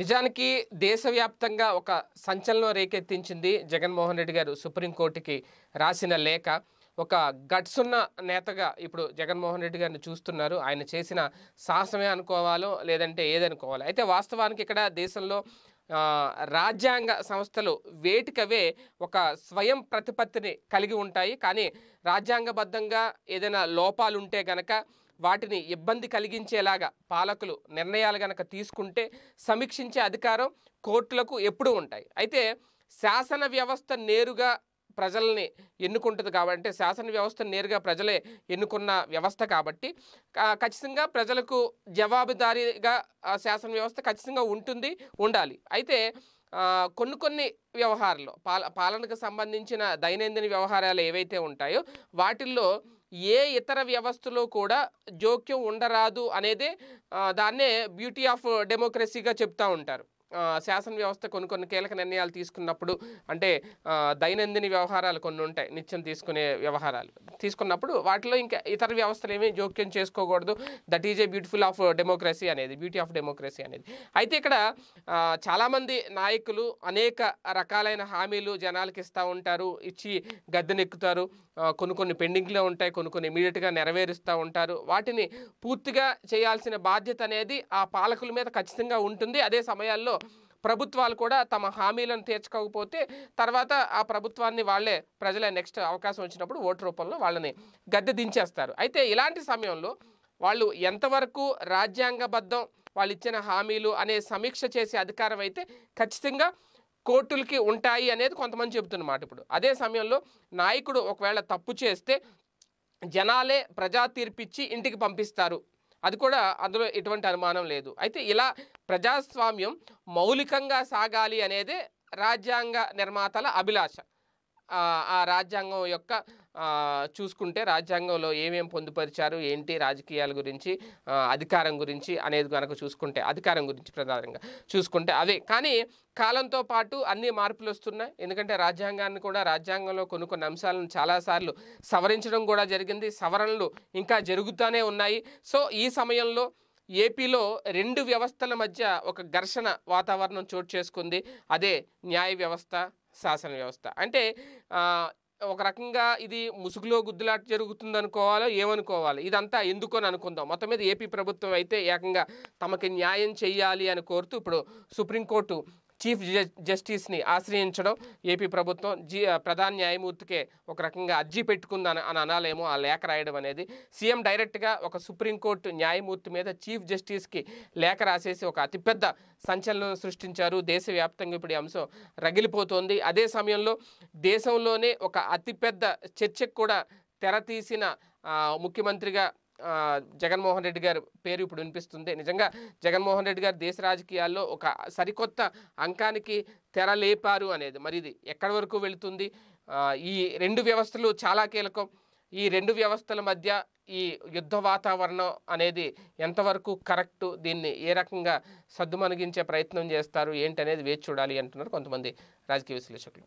నిజానికి దేశవ్యాప్తంగా ఒక సంచలనం రేకెత్తించింది జగన్మోహన్ రెడ్డి గారు సుప్రీంకోర్టుకి రాసిన లేఖ ఒక గట్సున్న నేతగా ఇప్పుడు జగన్మోహన్ రెడ్డి గారిని చూస్తున్నారు ఆయన చేసిన సాహసమే అనుకోవాలో లేదంటే ఏదనుకోవాలో అయితే వాస్తవానికి ఇక్కడ దేశంలో రాజ్యాంగ సంస్థలు వేటికవే ఒక స్వయం ప్రతిపత్తిని కలిగి ఉంటాయి కానీ రాజ్యాంగబద్ధంగా ఏదైనా లోపాలుంటే గనక వాటిని ఇబ్బంది కలిగించేలాగా పాలకులు నిర్ణయాలు గనక తీసుకుంటే సమీక్షించే అధికారం కోర్టులకు ఎప్పుడూ ఉంటాయి అయితే శాసన వ్యవస్థ నేరుగా ప్రజల్ని ఎన్నుకుంటుంది కాబట్టి శాసన వ్యవస్థ నేరుగా ప్రజలే ఎన్నుకున్న వ్యవస్థ కాబట్టి ఖచ్చితంగా ప్రజలకు జవాబుదారీగా శాసన వ్యవస్థ ఖచ్చితంగా ఉంటుంది ఉండాలి అయితే కొన్ని కొన్ని వ్యవహారాలు పాల పాలనకు సంబంధించిన దైనందిన వ్యవహారాలు ఏవైతే ఉంటాయో వాటిల్లో ఏ ఇతర వ్యవస్థలో కూడా జోక్యం ఉండరాదు అనేది దాన్నే బ్యూటీ ఆఫ్ డెమోక్రసీగా చెప్తూ ఉంటారు శాసన వ్యవస్థ కొన్ని కొన్ని కీలక నిర్ణయాలు తీసుకున్నప్పుడు అంటే దైనందిన వ్యవహారాలు కొన్ని ఉంటాయి నిత్యం తీసుకునే వ్యవహారాలు తీసుకున్నప్పుడు వాటిలో ఇంకా ఇతర వ్యవస్థలు ఏమీ జోక్యం చేసుకోకూడదు that is a beautiful of democracy అనేది బ్యూటీ ఆఫ్ డెమోక్రసీ అనేది అయితే ఇక్కడ చాలామంది నాయకులు అనేక రకాలైన హామీలు జనాలకు ఇస్తూ ఉంటారు ఇచ్చి గద్దెనెక్కుతారు కొన్ని కొన్ని పెండింగ్లో ఉంటాయి కొన్ని కొన్ని ఇమీడియట్గా నెరవేరుస్తూ ఉంటారు వాటిని పూర్తిగా చేయాల్సిన బాధ్యత అనేది ఆ పాలకుల మీద ఖచ్చితంగా ఉంటుంది అదే సమయాల్లో ప్రభుత్వాలు కూడా తమ హామీలను తీర్చుకోకపోతే తర్వాత ఆ ప్రభుత్వాన్ని వాళ్ళే ప్రజల నెక్స్ట్ అవకాశం వచ్చినప్పుడు ఓటు రూపంలో వాళ్ళని గద్దె దించేస్తారు అయితే ఇలాంటి సమయంలో వాళ్ళు ఎంతవరకు రాజ్యాంగబద్ధం వాళ్ళు ఇచ్చిన హామీలు అనే సమీక్ష చేసే అధికారం అయితే ఖచ్చితంగా కోర్టులకి ఉంటాయి అనేది కొంతమంది చెబుతున్నమాట ఇప్పుడు అదే సమయంలో నాయకుడు ఒకవేళ తప్పు చేస్తే జనాలే ప్రజా తీర్పిచ్చి ఇంటికి పంపిస్తారు అది కూడా అందులో ఎటువంటి అనుమానం లేదు అయితే ఇలా ప్రజాస్వామ్యం మౌలికంగా సాగాలి అనేదే రాజ్యాంగ నిర్మాతల అభిలాష ఆ రాజ్యాంగం యొక్క చూసుకుంటే రాజ్యాంగంలో ఏమేమి పొందుపరిచారు ఏంటి రాజకీయాల గురించి అధికారం గురించి అనేది కనుక చూసుకుంటే అధికారం గురించి ప్రధానంగా చూసుకుంటే అవే కానీ కాలంతో పాటు అన్ని మార్పులు వస్తున్నాయి ఎందుకంటే రాజ్యాంగాన్ని కూడా రాజ్యాంగంలో కొన్ని కొన్ని అంశాలను చాలాసార్లు సవరించడం కూడా జరిగింది సవరణలు ఇంకా జరుగుతూనే ఉన్నాయి సో ఈ సమయంలో ఏపీలో రెండు వ్యవస్థల మధ్య ఒక ఘర్షణ వాతావరణం చోటు చేసుకుంది అదే న్యాయ వ్యవస్థ శాసన వ్యవస్థ అంటే ఒక రకంగా ఇది ముసుగులో గుద్దులాట జరుగుతుంది అనుకోవాలో ఏమనుకోవాలి ఇదంతా అని అనుకుందాం మొత్తం మీద ఏపీ ప్రభుత్వం అయితే ఏకంగా తమకి న్యాయం చేయాలి అని కోరుతూ ఇప్పుడు సుప్రీంకోర్టు చీఫ్ జస్టిస్ని ఆశ్రయించడం ఏపీ ప్రభుత్వం జీ ప్రధాన న్యాయమూర్తికే ఒక రకంగా అర్జీ పెట్టుకుందని అని అనాలేమో ఆ లేఖ రాయడం అనేది సీఎం డైరెక్ట్గా ఒక సుప్రీంకోర్టు న్యాయమూర్తి మీద చీఫ్ జస్టిస్కి లేఖ రాసేసి ఒక అతిపెద్ద సంచలనం సృష్టించారు దేశవ్యాప్తంగా ఇప్పుడు ఈ అంశం రగిలిపోతోంది అదే సమయంలో దేశంలోనే ఒక అతిపెద్ద చర్చకు కూడా తెరతీసిన ముఖ్యమంత్రిగా జగన్మోహన్ రెడ్డి గారు పేరు ఇప్పుడు వినిపిస్తుంది నిజంగా జగన్మోహన్ రెడ్డి గారు దేశ రాజకీయాల్లో ఒక సరికొత్త అంకానికి తెరలేపారు అనేది మరి ఇది ఎక్కడి వరకు వెళుతుంది ఈ రెండు వ్యవస్థలు చాలా కీలకం ఈ రెండు వ్యవస్థల మధ్య ఈ యుద్ధ వాతావరణం అనేది ఎంతవరకు కరెక్టు దీన్ని ఏ రకంగా సద్దుమణిగించే ప్రయత్నం చేస్తారు ఏంటనేది వేచి చూడాలి అంటున్నారు కొంతమంది రాజకీయ విశ్లేషకులు